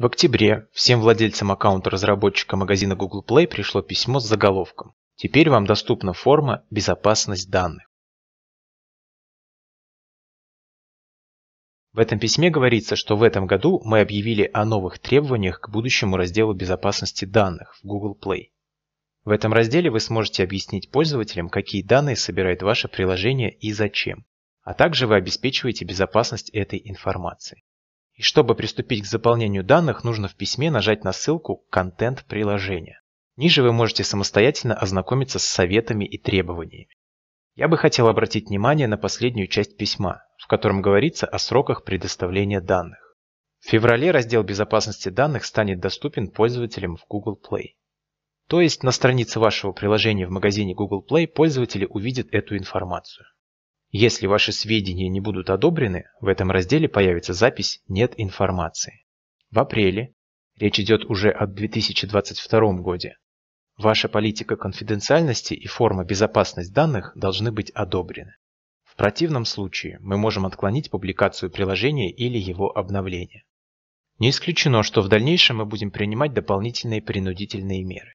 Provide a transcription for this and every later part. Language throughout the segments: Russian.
В октябре всем владельцам аккаунта разработчика магазина Google Play пришло письмо с заголовком «Теперь вам доступна форма «Безопасность данных». В этом письме говорится, что в этом году мы объявили о новых требованиях к будущему разделу безопасности данных в Google Play. В этом разделе вы сможете объяснить пользователям, какие данные собирает ваше приложение и зачем, а также вы обеспечиваете безопасность этой информации. И чтобы приступить к заполнению данных, нужно в письме нажать на ссылку «Контент приложения». Ниже вы можете самостоятельно ознакомиться с советами и требованиями. Я бы хотел обратить внимание на последнюю часть письма, в котором говорится о сроках предоставления данных. В феврале раздел безопасности данных станет доступен пользователям в Google Play. То есть на странице вашего приложения в магазине Google Play пользователи увидят эту информацию. Если ваши сведения не будут одобрены, в этом разделе появится запись «Нет информации». В апреле, речь идет уже о 2022 году, ваша политика конфиденциальности и форма безопасность данных должны быть одобрены. В противном случае мы можем отклонить публикацию приложения или его обновление. Не исключено, что в дальнейшем мы будем принимать дополнительные принудительные меры.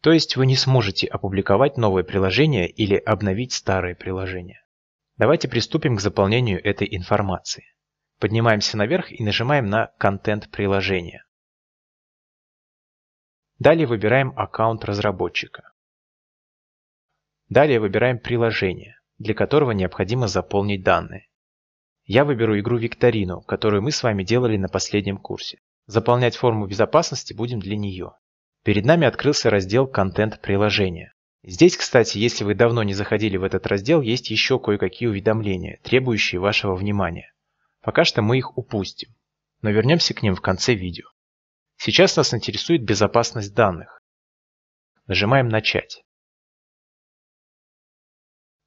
То есть вы не сможете опубликовать новое приложение или обновить старое приложение. Давайте приступим к заполнению этой информации. Поднимаемся наверх и нажимаем на «Контент приложения». Далее выбираем аккаунт разработчика. Далее выбираем приложение, для которого необходимо заполнить данные. Я выберу игру «Викторину», которую мы с вами делали на последнем курсе. Заполнять форму безопасности будем для нее. Перед нами открылся раздел «Контент приложения». Здесь, кстати, если вы давно не заходили в этот раздел, есть еще кое-какие уведомления, требующие вашего внимания. Пока что мы их упустим, но вернемся к ним в конце видео. Сейчас нас интересует безопасность данных. Нажимаем «Начать».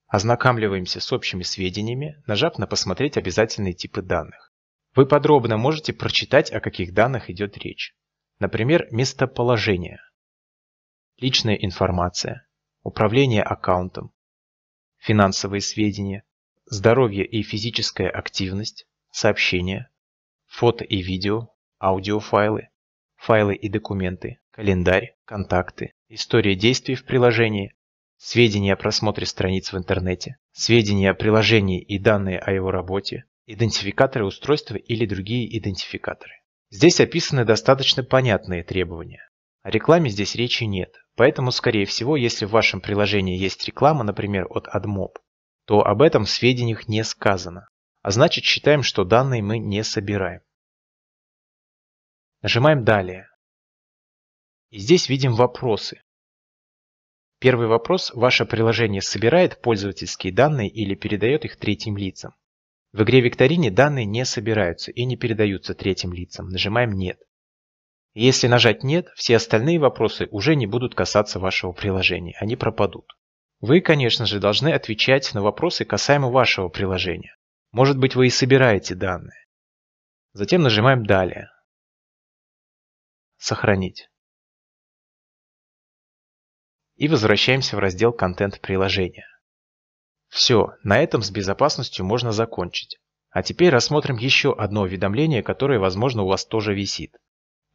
Ознакомливаемся с общими сведениями, нажав на «Посмотреть обязательные типы данных». Вы подробно можете прочитать, о каких данных идет речь. Например, местоположение, личная информация, управление аккаунтом, финансовые сведения, здоровье и физическая активность, сообщения, фото и видео, аудиофайлы, файлы и документы, календарь, контакты, история действий в приложении, сведения о просмотре страниц в интернете, сведения о приложении и данные о его работе, идентификаторы устройства или другие идентификаторы. Здесь описаны достаточно понятные требования. О рекламе здесь речи нет. Поэтому, скорее всего, если в вашем приложении есть реклама, например, от AdMob, то об этом в сведениях не сказано, а значит считаем, что данные мы не собираем. Нажимаем «Далее». И здесь видим вопросы. Первый вопрос – ваше приложение собирает пользовательские данные или передает их третьим лицам? В игре викторине данные не собираются и не передаются третьим лицам. Нажимаем «Нет». Если нажать «Нет», все остальные вопросы уже не будут касаться вашего приложения, они пропадут. Вы, конечно же, должны отвечать на вопросы касаемо вашего приложения. Может быть, вы и собираете данные. Затем нажимаем «Далее». «Сохранить». И возвращаемся в раздел «Контент приложения». Все, на этом с безопасностью можно закончить. А теперь рассмотрим еще одно уведомление, которое, возможно, у вас тоже висит.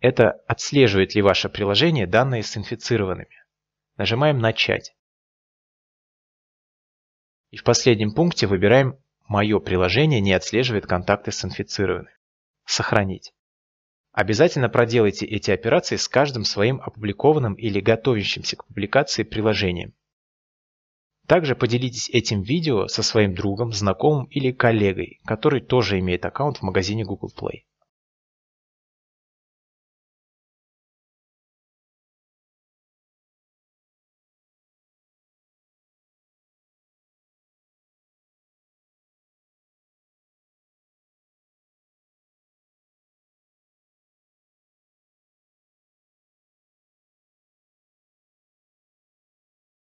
Это отслеживает ли ваше приложение данные с инфицированными. Нажимаем «Начать». И в последнем пункте выбираем «Мое приложение не отслеживает контакты с инфицированными». «Сохранить». Обязательно проделайте эти операции с каждым своим опубликованным или готовящимся к публикации приложением. Также поделитесь этим видео со своим другом, знакомым или коллегой, который тоже имеет аккаунт в магазине Google Play.